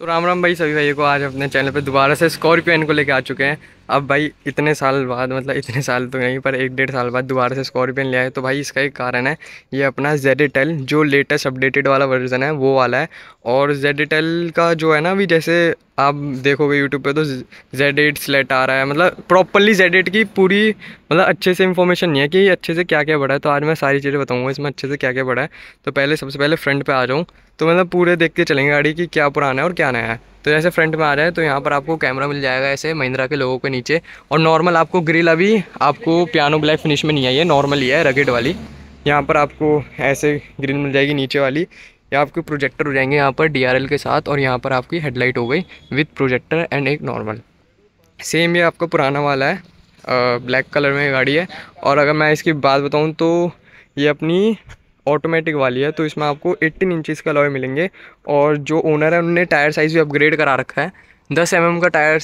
तो राम राम भाई सभी भाइयों को आज अपने चैनल पे दोबारा से स्कॉर्पियो एन को लेके आ चुके हैं अब भाई इतने साल बाद मतलब इतने साल तो नहीं पर एक डेढ़ साल बाद दोबारा से स्कॉर्पियन ले आए तो भाई इसका एक कारण है ये अपना जेडिटल जो लेटेस्ट अपडेटेड वाला वर्जन है वो वाला है और जेडिटल का जो है ना अभी जैसे आप देखोगे यूट्यूब पे तो जेड एट स्लेट आ रहा है मतलब प्रॉपरली जेड एट की पूरी मतलब अच्छे से इन्फॉर्मेशन नहीं है कि अच्छे से क्या क्या बढ़ा है तो आज मैं सारी चीज़ें बताऊँगा इसमें अच्छे से क्या क्या बढ़ा है तो पहले सबसे पहले फ्रंट पर आ जाऊँ तो मतलब पूरे देखते चलेंगे गाड़ी कि क्या पुराना है और क्या नया है तो जैसे फ्रंट में आ रहा है तो यहाँ पर आपको कैमरा मिल जाएगा ऐसे महिंद्रा के लोगों के नीचे और नॉर्मल आपको ग्रिल अभी आपको पियानो ब्लैक फिनिश में नहीं आई है नॉर्मल ही है रगेड वाली यहाँ पर आपको ऐसे ग्रिल मिल जाएगी नीचे वाली या आपके प्रोजेक्टर हो जाएंगे यहाँ पर डी के साथ और यहाँ पर आपकी हेडलाइट हो गई विथ प्रोजेक्टर एंड एक नॉर्मल सेम ये आपका पुराना वाला है ब्लैक कलर में गाड़ी है और अगर मैं इसकी बात बताऊँ तो ये अपनी ऑटोमेटिक वाली है तो इसमें आपको 18 इंचेस का लॉय मिलेंगे और जो ओनर है उन्होंने टायर साइज़ भी अपग्रेड करा रखा है दस एम mm का टायर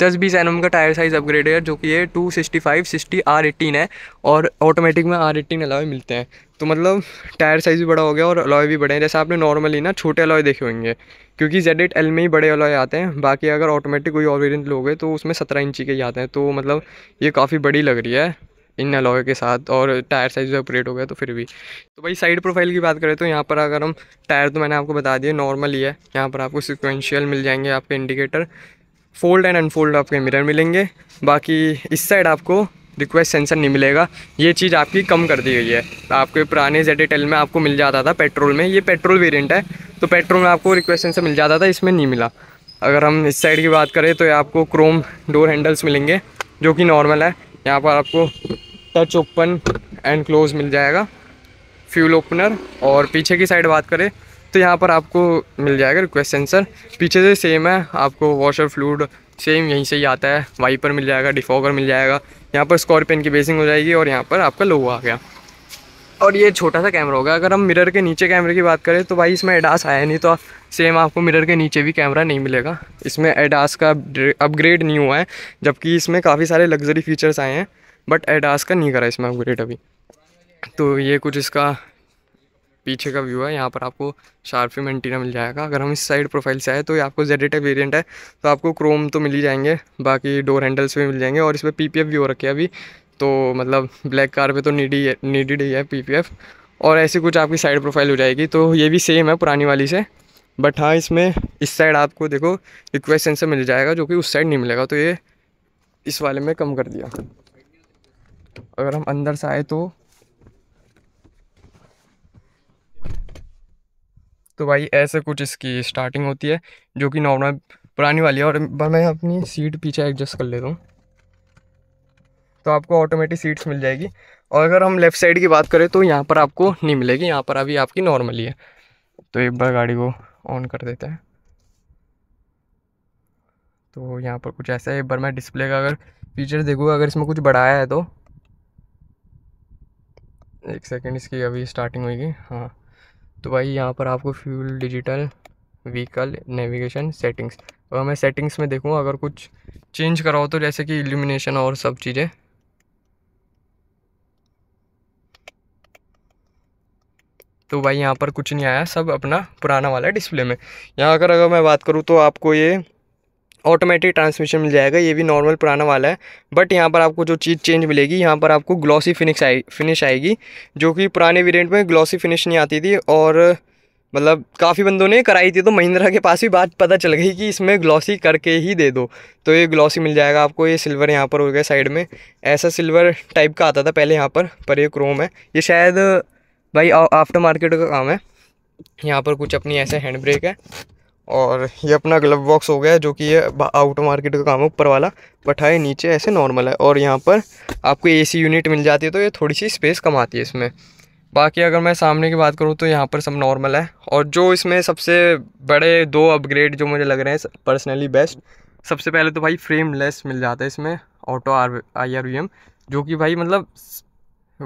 दस बीस एम mm एम का टायर साइज़ अपग्रेड है जो कि ये two sixty five sixty R eighteen है और ऑटोमेटिक में आर एट्टीन अलॉय मिलते हैं तो मतलब टायर साइज़ भी बड़ा हो गया और अलॉय भी बड़े हैं जैसे आपने नॉर्मली ना छोटे अलॉय देखे होंगे क्योंकि जेड एट एल में ही बड़े अलॉय आते हैं बाकी अगर ऑटोमेटिक कोई और वेरियंट लोगे तो उसमें सत्रह इंची के ही आते हैं तो मतलब ये काफ़ी बड़ी लग रही है इन अलॉय के साथ और टायर साइज भी अपग्रेड हो गया तो फिर भी तो भाई साइड प्रोफाइल की बात करें तो यहाँ पर अगर हम टायर तो मैंने आपको बता दिया नॉर्मल ही है यहाँ पर आपको सिक्वेंशियल मिल जाएंगे आपके इंडिकेटर फोल्ड एंड अनफोल्ड आपके मिरर मिलेंगे बाकी इस साइड आपको रिक्वेस्ट सेंसर नहीं मिलेगा ये चीज़ आपकी कम कर दी गई है आपके पुराने जेड एट में आपको मिल जाता था पेट्रोल में ये पेट्रोल वेरिएंट है तो पेट्रोल में आपको रिक्वेस्ट सेंसर मिल जाता था इसमें नहीं मिला अगर हम इस साइड की बात करें तो ये आपको क्रोम डोर हैंडल्स मिलेंगे जो कि नॉर्मल है यहाँ पर आपको टच ओपन एंड क्लोज मिल जाएगा फ्यूल ओपनर और पीछे की साइड बात करें तो यहाँ पर आपको मिल जाएगा रिक्वेस्ट सेंसर पीछे से सेम है आपको वॉशर फ्लूड सेम यहीं से ही आता है वाइपर मिल जाएगा डिफॉगर मिल जाएगा यहाँ पर स्कॉर्पियन की बेसिंग हो जाएगी और यहाँ पर आपका लोगो आ गया और ये छोटा सा कैमरा होगा अगर हम मिरर के नीचे कैमरे की बात करें तो भाई इसमें एडास आया नहीं तो सेम आपको मिरर के नीचे भी कैमरा नहीं मिलेगा इसमें एडास का अपग्रेड नहीं हुआ है जबकि इसमें काफ़ी सारे लग्जरी फीचर्स आए हैं बट एडास का नहीं करा इसमें अपग्रेड अभी तो ये कुछ इसका पीछे का व्यू है यहाँ पर आपको शार्पिम मेंटीना मिल जाएगा अगर हम इस साइड प्रोफाइल से आए तो ये आपको जेड टेप वेरियंट है तो आपको क्रोम तो मिल ही जाएंगे बाकी डोर हैंडल्स भी मिल जाएंगे और इस पर पी पी एफ भी हो रखे अभी तो मतलब ब्लैक कार पे तो नीडी नीडिड ही है पीपीएफ और ऐसे कुछ आपकी साइड प्रोफाइल हो जाएगी तो ये भी सेम है पुरानी वाली से बट हाँ इसमें इस साइड आपको देखो रिक्वेस्ट सेंसर मिल जाएगा जो कि उस साइड नहीं मिलेगा तो ये इस वाले में कम कर दिया अगर हम अंदर से आए तो तो भाई ऐसे कुछ इसकी स्टार्टिंग होती है जो कि नॉर्मल पुरानी वाली है और मैं अपनी सीट पीछे एडजस्ट कर लेता हूँ तो आपको ऑटोमेटिक सीट्स मिल जाएगी और अगर हम लेफ़्ट साइड की बात करें तो यहाँ पर आपको नहीं मिलेगी यहाँ पर अभी आपकी नॉर्मली है तो एक बार गाड़ी को ऑन कर देते हैं तो यहाँ पर कुछ ऐसा है एक बार मैं डिस्प्ले का अगर फीचर देखूँगा अगर इसमें कुछ बढ़ाया है तो एक सेकेंड इसकी अभी स्टार्टिंग होगी हाँ तो भाई यहाँ पर आपको fuel digital vehicle navigation settings और मैं सेटिंग्स में देखूँ अगर कुछ चेंज कराओ तो जैसे कि इल्यूमिनेशन और सब चीज़ें तो भाई यहाँ पर कुछ नहीं आया सब अपना पुराना वाला डिस्प्ले में यहाँ अगर अगर मैं बात करूँ तो आपको ये ऑटोमेटिक ट्रांसमिशन मिल जाएगा ये भी नॉर्मल पुराना वाला है बट यहाँ पर आपको जो चीज़ चेंज मिलेगी यहाँ पर आपको ग्लॉसी फिनिश आए फिनिश आएगी जो कि पुराने वेरिएंट में ग्लॉसी फिनिश नहीं आती थी और मतलब काफ़ी बंदों ने कराई थी तो महिंद्रा के पास भी बात पता चल गई कि इसमें ग्लॉसी करके ही दे दो तो ये ग्लॉसी मिल जाएगा आपको ये सिल्वर यहाँ पर हो गया साइड में ऐसा सिल्वर टाइप का आता था पहले यहाँ पर पर ये क्रोम है ये शायद भाई आफ्टर मार्केट का काम है यहाँ पर कुछ अपनी ऐसे हैंड ब्रेक है और ये अपना ग्लव बॉक्स हो गया जो कि ये आउट मार्केट का काम है ऊपर वाला बठाए हाँ, नीचे ऐसे नॉर्मल है और यहाँ पर आपको एसी यूनिट मिल जाती है तो ये थोड़ी सी स्पेस कमाती है इसमें बाकी अगर मैं सामने की बात करूँ तो यहाँ पर सब नॉर्मल है और जो इसमें सबसे बड़े दो अपग्रेड जो मुझे लग रहे हैं पर्सनली बेस्ट सबसे पहले तो भाई फ्रेमलेस मिल जाता है इसमें auto R I R V M जो कि भाई मतलब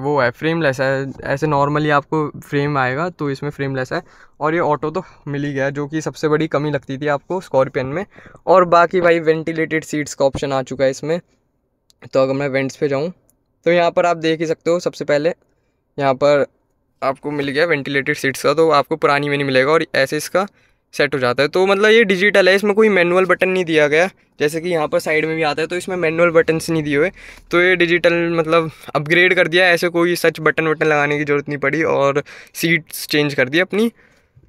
वो है फ्रेमलेस है ऐसे नॉर्मली आपको फ्रेम आएगा तो इसमें फ्रेमलेस है और ये ऑटो तो मिल ही गया जो कि सबसे बड़ी कमी लगती थी आपको स्कॉर्पियन में और बाकी भाई वेंटिलेटेड सीट्स का ऑप्शन आ चुका है इसमें तो अगर मैं वेंट्स पे जाऊँ तो यहाँ पर आप देख ही सकते हो सबसे पहले यहाँ पर आपको मिल गया वेंटिलेटेड सीट्स का तो आपको पुरानी में नहीं मिलेगा और ऐसे इसका सेट हो जाता है तो मतलब ये डिजिटल है इसमें कोई मैनुअल बटन नहीं दिया गया जैसे कि यहाँ पर साइड में भी आता है तो इसमें मैनुअल बटन्स नहीं दिए हुए तो ये डिजिटल मतलब अपग्रेड कर दिया ऐसे कोई सच बटन वटन लगाने की ज़रूरत नहीं पड़ी और सीट्स चेंज कर दी अपनी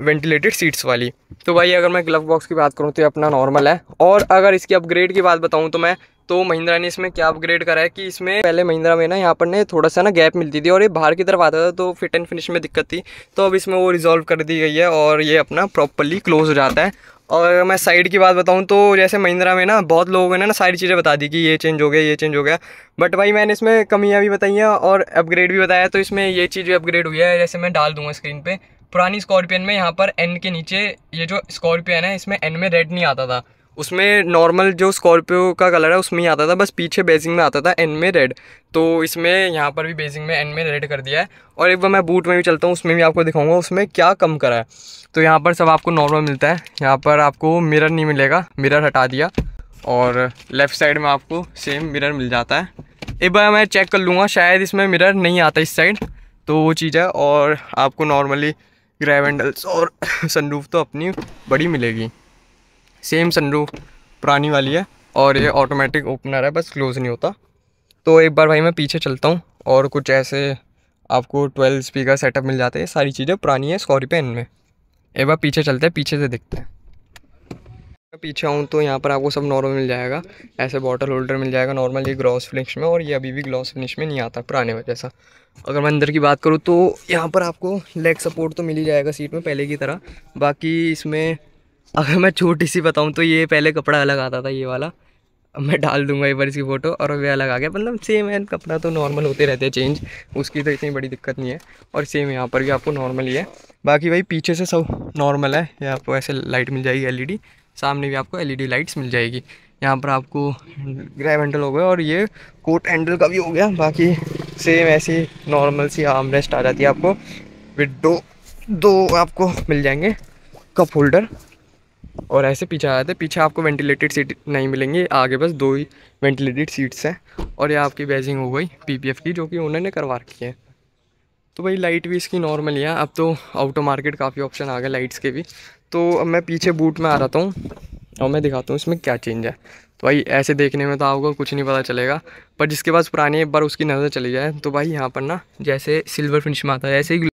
वेंटिलेटेड सीट्स वाली तो भाई अगर मैं ग्लव बॉक्स की बात करूँ तो ये अपना नॉर्मल है और अगर इसकी अपग्रेड की बात बताऊँ तो मैं तो महिंद्रा ने इसमें क्या अपग्रेड करा है कि इसमें पहले महिंद्रा में ना यहाँ पर ने थोड़ा सा ना गैप मिलती थी और ये बाहर की तरफ आता था तो फिट एंड फिनिश में दिक्कत थी तो अब इसमें वो रिजॉल्व कर दी गई है और ये अपना प्रॉपरली क्लोज हो जाता है और मैं साइड की बात बताऊं तो जैसे महिंद्रा में ना बहुत लोगों ने ना सारी चीज़ें बता दी कि ये चेंज हो गया ये चेंज हो गया बट भाई मैंने इसमें कमियाँ भी बताई हैं और अपग्रेड भी बताया तो इसमें ये चीज़ भी अपग्रेड हुई है जैसे मैं डाल दूँगा स्क्रीन पर पुरानी स्कॉर्पियन में यहाँ पर एन के नीचे ये जो स्कॉर्पियन है इसमें एन में रेड नहीं आता था उसमें नॉर्मल जो स्कॉर्पियो का कलर है उसमें ही आता था बस पीछे बेजिंग में आता था एन में रेड तो इसमें यहाँ पर भी बेजिंग में एन में रेड कर दिया है और एक बार मैं बूट में भी चलता हूँ उसमें भी आपको दिखाऊंगा उसमें क्या कम करा है तो यहाँ पर सब आपको नॉर्मल मिलता है यहाँ पर आपको मिरर नहीं मिलेगा मिरर हटा दिया और लेफ़्ट साइड में आपको सेम मिरर मिल जाता है एक बार मैं चेक कर लूँगा शायद इसमें मिरर नहीं आता इस साइड तो वो चीज़ है और आपको नॉर्मली ग्रेवेंडल्स और सनरूफ तो अपनी बड़ी मिलेगी सेम सनरूफ पुरानी वाली है और ये ऑटोमेटिक ओपनर है बस क्लोज़ नहीं होता तो एक बार भाई मैं पीछे चलता हूँ और कुछ ऐसे आपको ट्वेल्व स्पीकर सेटअप मिल जाते हैं सारी चीज़ें पुरानी है स्कॉर्पियो इनमें एक बार पीछे चलते हैं पीछे से दिखते हैं पीछे आऊँ तो यहाँ पर आपको सब नॉर्मल मिल जाएगा ऐसे बॉटल होल्डर मिल जाएगा नॉर्मल ये ग्रॉस फिनिश में और ये अभी भी ग्लॉस फिनिश में नहीं आता पुराने वजह से अगर मैं अंदर की बात करूँ तो यहाँ पर आपको लेग सपोर्ट तो मिल ही जाएगा सीट में पहले की तरह बाकी इसमें अगर मैं छोटी सी बताऊँ तो ये पहले कपड़ा अलग आता था ये वाला मैं डाल दूंगा एक बार इसकी फ़ोटो और वे अलग आ गया मतलब सेम है कपड़ा तो नॉर्मल होते रहते हैं चेंज उसकी तो इतनी बड़ी दिक्कत नहीं है और सेम यहाँ पर भी आपको नॉर्मल ही है बाकी भाई पीछे से सब नॉर्मल है या आपको ऐसे लाइट मिल जाएगी एलईडी सामने भी आपको एलईडी लाइट्स मिल जाएगी यहाँ पर आपको ग्रैब हैंडल हो गया और ये कोट हैंडल का भी हो गया बाकी सेम ऐसी नॉर्मल सी आर्म रेस्ट आ जाती है आपको विडो दो आपको मिल जाएंगे कप होल्डर और ऐसे पीछे आ जाते हैं पीछे आपको वेंटिलेटेड सीट नहीं मिलेंगी आगे बस दो ही वेंटिलेटेड सीट्स हैं और ये आपकी बैजिंग हो गई पीपीएफ की जो कि उन्होंने करवा रखी है तो भाई लाइट भी इसकी नॉर्मल है अब तो आउटो मार्केट काफ़ी ऑप्शन आ गए लाइट्स के भी तो अब मैं पीछे बूट में आ रहा हूँ और मैं दिखाता हूँ इसमें क्या चेंज है तो भाई ऐसे देखने में तो आपको कुछ नहीं पता चलेगा पर जिसके पास पुरानी एक बार उसकी नज़र चली जाए तो भाई यहाँ पर ना जैसे सिल्वर फिनिश में आता है ऐसे ही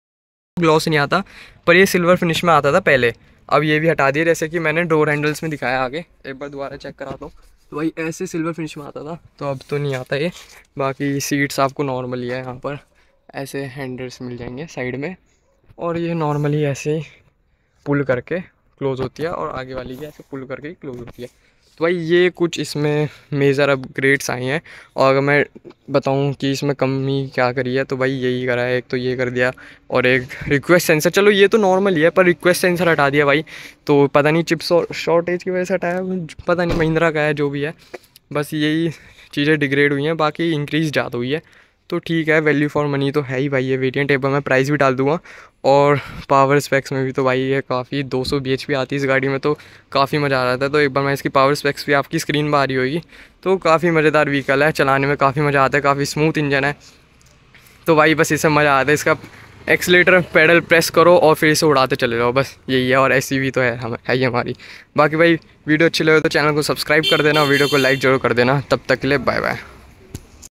ग्लॉस नहीं आता पर ये सिल्वर फिनिश में आता था पहले अब ये भी हटा दिए जैसे कि मैंने डोर हैंडल्स में दिखाया आगे एक बार दोबारा चेक करा दो तो भाई ऐसे सिल्वर फिनिश में आता था तो अब तो नहीं आता ये बाकी सीट्स आपको नॉर्मली है यहाँ पर ऐसे हैंडल्स मिल जाएंगे साइड में और ये नॉर्मली ऐसे ही पुल करके क्लोज़ होती है और आगे वाली भी ऐसे पुल करके ही क्लोज़ होती है तो भाई ये कुछ इसमें मेजर अपग्रेड्स आई हैं और अगर मैं बताऊं कि इसमें कमी क्या करी है तो भाई यही करा है एक तो ये कर दिया और एक रिक्वेस्ट सेंसर चलो ये तो नॉर्मल ही है पर रिक्वेस्ट सेंसर हटा दिया भाई तो पता नहीं चिप्स और शॉर्टेज की वजह से हटाया पता नहीं महिंद्रा का है जो भी है बस यही चीज़ें डिग्रेड हुई हैं बाकी इंक्रीज़ ज़्यादा हुई है तो ठीक है वैल्यू फॉर मनी तो है ही भाई ये वेरियंट टेबल में प्राइस भी डाल दूंगा और पावर स्पेक्स में भी तो भाई ये काफ़ी 200 सौ बी आती है इस गाड़ी में तो काफ़ी मज़ा आ रहा था तो एक बार मैं इसकी पावर स्पेक्स भी आपकी स्क्रीन पर आ रही होगी तो काफ़ी मज़ेदार व्हीकल है चलाने में काफ़ी मज़ा आता है काफ़ी स्मूथ इंजन है तो भाई बस इससे मज़ा आता है इसका एक्सलेटर पैडल प्रेस करो और फिर इसे उड़ाते चले जाओ बस यही है और ऐसी भी तो है हम है ही हमारी बाकी भाई वीडियो अच्छी लगे तो चैनल को सब्सक्राइब कर देना वीडियो को लाइक जरूर कर देना तब तक के लिए बाय बाय